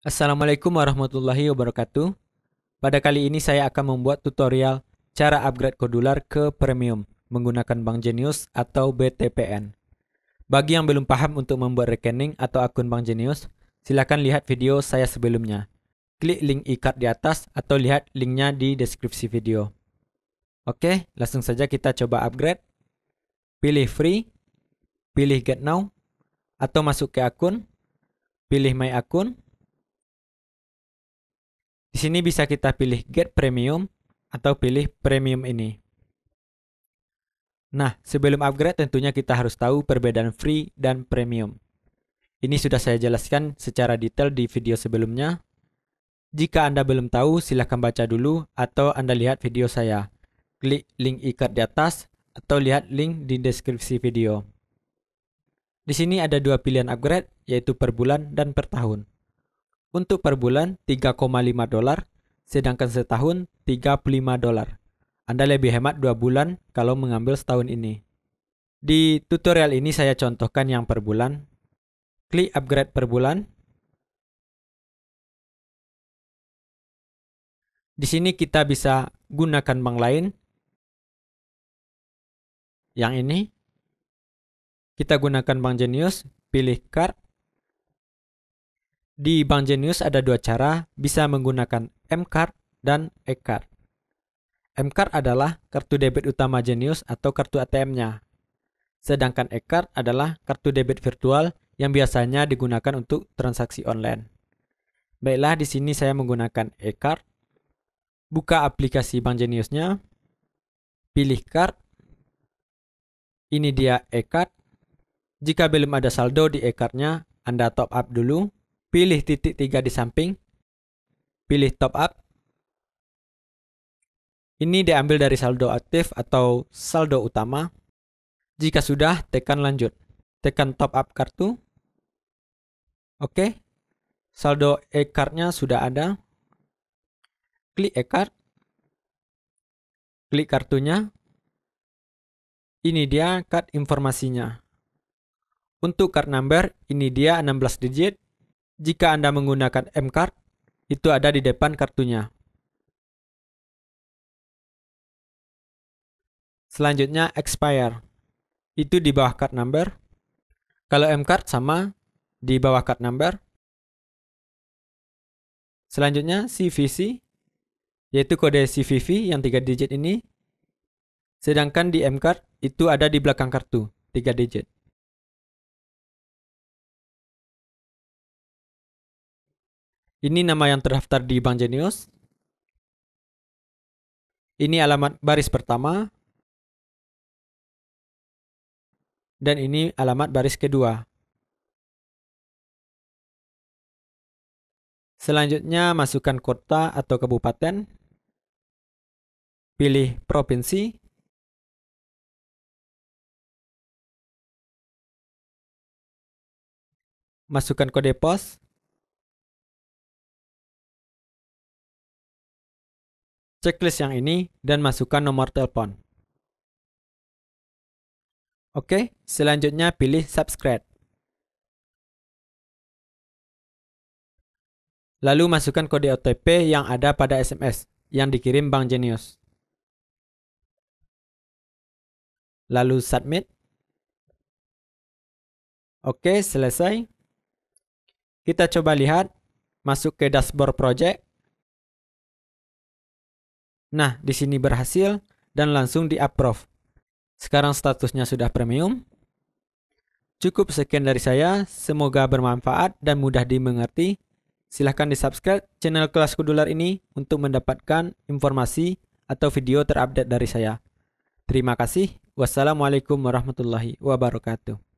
Assalamualaikum warahmatullahi wabarakatuh. Pada kali ini saya akan membuat tutorial cara upgrade kodular ke premium menggunakan Bank Genius atau BTPN. Bagi yang belum paham untuk membuat rekening atau akun Bank Genius, silakan lihat video saya sebelumnya. Klik link e di atas atau lihat linknya di deskripsi video. Oke, langsung saja kita coba upgrade. Pilih free, pilih get now, atau masuk ke akun, pilih my akun, di sini bisa kita pilih Get Premium atau pilih Premium ini. Nah, sebelum upgrade tentunya kita harus tahu perbedaan free dan premium. Ini sudah saya jelaskan secara detail di video sebelumnya. Jika Anda belum tahu, silahkan baca dulu atau Anda lihat video saya. Klik link ikat di atas atau lihat link di deskripsi video. Di sini ada dua pilihan upgrade, yaitu per bulan dan per tahun. Untuk per bulan 3,5 dolar, sedangkan setahun 35 dolar. Anda lebih hemat 2 bulan kalau mengambil setahun ini. Di tutorial ini saya contohkan yang per bulan. Klik upgrade per bulan. Di sini kita bisa gunakan bank lain. Yang ini. Kita gunakan bank jenius, pilih card, di Bank Genius ada dua cara bisa menggunakan M-Card dan E-Card. M-Card adalah kartu debit utama Genius atau kartu ATM-nya. Sedangkan e-card adalah kartu debit virtual yang biasanya digunakan untuk transaksi online. Baiklah, di sini saya menggunakan e-card. Buka aplikasi Bank Genius-nya. Pilih card. Ini dia e-card. Jika belum ada saldo di e nya Anda top up dulu pilih titik tiga di samping, pilih top up. Ini diambil dari saldo aktif atau saldo utama. Jika sudah, tekan lanjut. Tekan top up kartu. Oke. Saldo e-cardnya sudah ada. Klik e-card. Klik kartunya. Ini dia card informasinya. Untuk card number, ini dia 16 digit jika Anda menggunakan M-Card, itu ada di depan kartunya. Selanjutnya expire. Itu di bawah card number. Kalau M-Card sama di bawah card number. Selanjutnya CVC yaitu kode CVV yang 3 digit ini. Sedangkan di M-Card itu ada di belakang kartu 3 digit. Ini nama yang terdaftar di Bank Jenius. Ini alamat baris pertama. Dan ini alamat baris kedua. Selanjutnya masukkan kota atau kabupaten. Pilih provinsi. Masukkan kode pos. checklist yang ini dan masukkan nomor telepon. Oke, selanjutnya pilih subscribe. Lalu masukkan kode OTP yang ada pada SMS yang dikirim Bank Genius. Lalu submit. Oke, selesai. Kita coba lihat masuk ke dashboard project. Nah, di sini berhasil dan langsung di approve. Sekarang statusnya sudah premium. Cukup sekian dari saya, semoga bermanfaat dan mudah dimengerti. Silahkan di-subscribe channel Kelas Kudular ini untuk mendapatkan informasi atau video terupdate dari saya. Terima kasih. Wassalamualaikum warahmatullahi wabarakatuh.